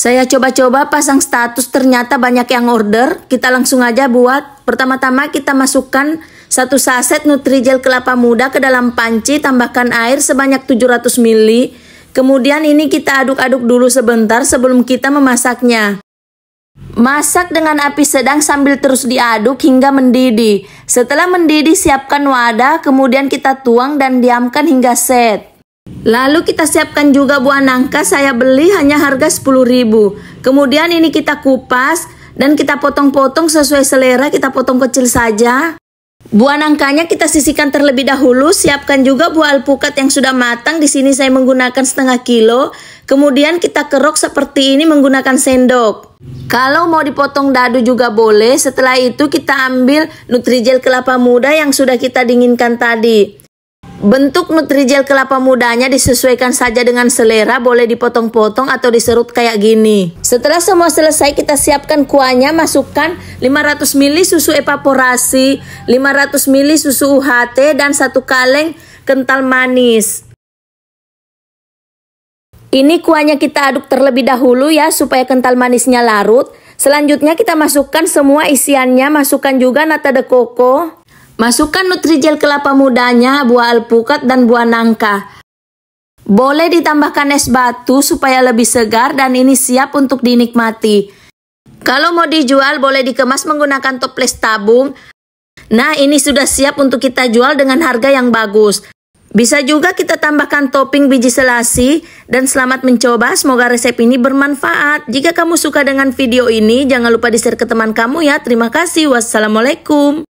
Saya coba-coba pasang status ternyata banyak yang order. Kita langsung aja buat. Pertama-tama kita masukkan satu saset nutrijel kelapa muda ke dalam panci, tambahkan air sebanyak 700 ml. Kemudian ini kita aduk-aduk dulu sebentar sebelum kita memasaknya. Masak dengan api sedang sambil terus diaduk hingga mendidih. Setelah mendidih, siapkan wadah, kemudian kita tuang dan diamkan hingga set. Lalu kita siapkan juga buah nangka saya beli hanya harga 10.000. Kemudian ini kita kupas dan kita potong-potong sesuai selera, kita potong kecil saja. Buah nangkanya kita sisihkan terlebih dahulu, siapkan juga buah alpukat yang sudah matang. Di sini saya menggunakan setengah kilo. Kemudian kita kerok seperti ini menggunakan sendok. Kalau mau dipotong dadu juga boleh. Setelah itu kita ambil nutrijel kelapa muda yang sudah kita dinginkan tadi. Bentuk nutrijel kelapa mudanya disesuaikan saja dengan selera, boleh dipotong-potong atau diserut kayak gini. Setelah semua selesai, kita siapkan kuahnya, masukkan 500 ml susu evaporasi, 500 ml susu UHT, dan satu kaleng kental manis. Ini kuahnya kita aduk terlebih dahulu ya, supaya kental manisnya larut. Selanjutnya kita masukkan semua isiannya, masukkan juga nata de coco, Masukkan nutrijel kelapa mudanya, buah alpukat, dan buah nangka. Boleh ditambahkan es batu supaya lebih segar dan ini siap untuk dinikmati. Kalau mau dijual boleh dikemas menggunakan toples tabung. Nah ini sudah siap untuk kita jual dengan harga yang bagus. Bisa juga kita tambahkan topping biji selasi dan selamat mencoba. Semoga resep ini bermanfaat. Jika kamu suka dengan video ini jangan lupa di share ke teman kamu ya. Terima kasih. Wassalamualaikum.